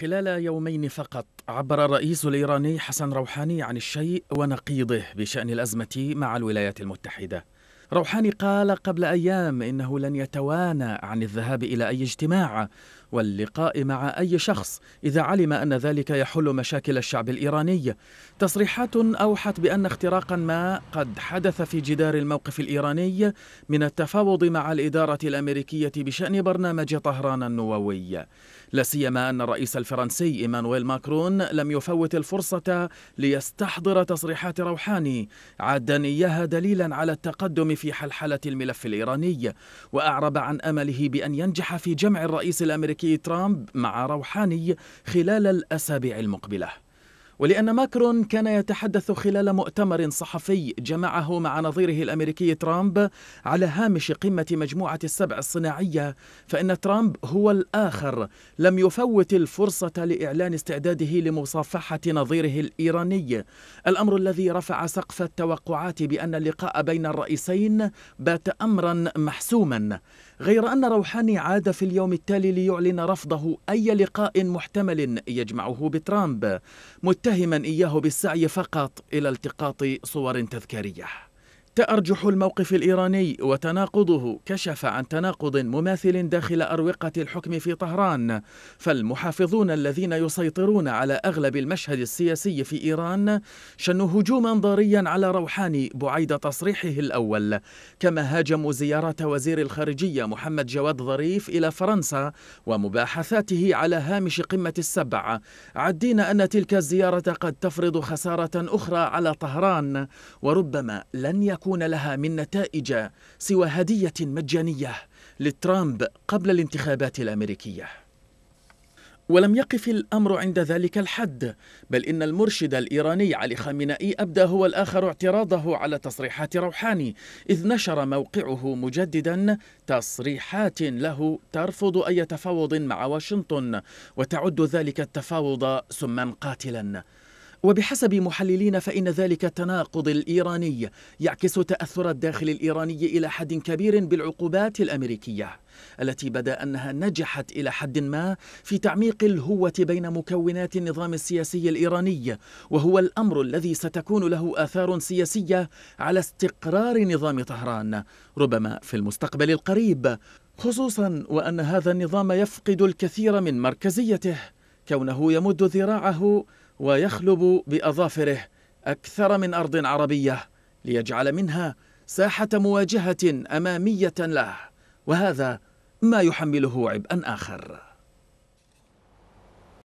خلال يومين فقط عبر الرئيس الايراني حسن روحاني عن الشيء ونقيضه بشان الازمه مع الولايات المتحده روحاني قال قبل أيام إنه لن يتوانى عن الذهاب إلى أي اجتماع واللقاء مع أي شخص إذا علم أن ذلك يحل مشاكل الشعب الإيراني تصريحات أوحت بأن اختراقا ما قد حدث في جدار الموقف الإيراني من التفاوض مع الإدارة الأمريكية بشأن برنامج طهران النووي لا سيما أن الرئيس الفرنسي إيمانويل ماكرون لم يفوت الفرصة ليستحضر تصريحات روحاني عدا إياها دليلا على التقدم في في حلحلة الملف الإيراني وأعرب عن أمله بأن ينجح في جمع الرئيس الأمريكي ترامب مع روحاني خلال الأسابيع المقبلة ولأن ماكرون كان يتحدث خلال مؤتمر صحفي جمعه مع نظيره الأمريكي ترامب على هامش قمة مجموعة السبع الصناعية فإن ترامب هو الآخر لم يفوت الفرصة لإعلان استعداده لمصافحة نظيره الإيراني الأمر الذي رفع سقف التوقعات بأن اللقاء بين الرئيسين بات أمرا محسوما غير أن روحاني عاد في اليوم التالي ليعلن رفضه أي لقاء محتمل يجمعه بترامب متهم متهما إياه بالسعي فقط إلى التقاط صور تذكارية تأرجح الموقف الإيراني وتناقضه كشف عن تناقض مماثل داخل أروقة الحكم في طهران فالمحافظون الذين يسيطرون على أغلب المشهد السياسي في إيران شنوا هجوما ضاريا على روحاني بعيد تصريحه الأول كما هاجموا زيارة وزير الخارجية محمد جواد ظريف إلى فرنسا ومباحثاته على هامش قمة السبع عدين أن تلك الزيارة قد تفرض خسارة أخرى على طهران وربما لن يكون تكون لها من نتائج سوى هدية مجانية لترامب قبل الانتخابات الأمريكية ولم يقف الأمر عند ذلك الحد بل إن المرشد الإيراني علي خامنائي أبدى هو الآخر اعتراضه على تصريحات روحاني إذ نشر موقعه مجددا تصريحات له ترفض أي تفاوض مع واشنطن وتعد ذلك التفاوض سما قاتلا وبحسب محللين فإن ذلك التناقض الإيراني يعكس تأثر الداخل الإيراني إلى حد كبير بالعقوبات الأمريكية التي بدا انها نجحت الى حد ما في تعميق الهوه بين مكونات النظام السياسي الايراني وهو الامر الذي ستكون له اثار سياسيه على استقرار نظام طهران ربما في المستقبل القريب خصوصا وان هذا النظام يفقد الكثير من مركزيته كونه يمد ذراعه ويخلب باظافره اكثر من ارض عربيه ليجعل منها ساحه مواجهه اماميه له وهذا ما يحمله عبئا اخر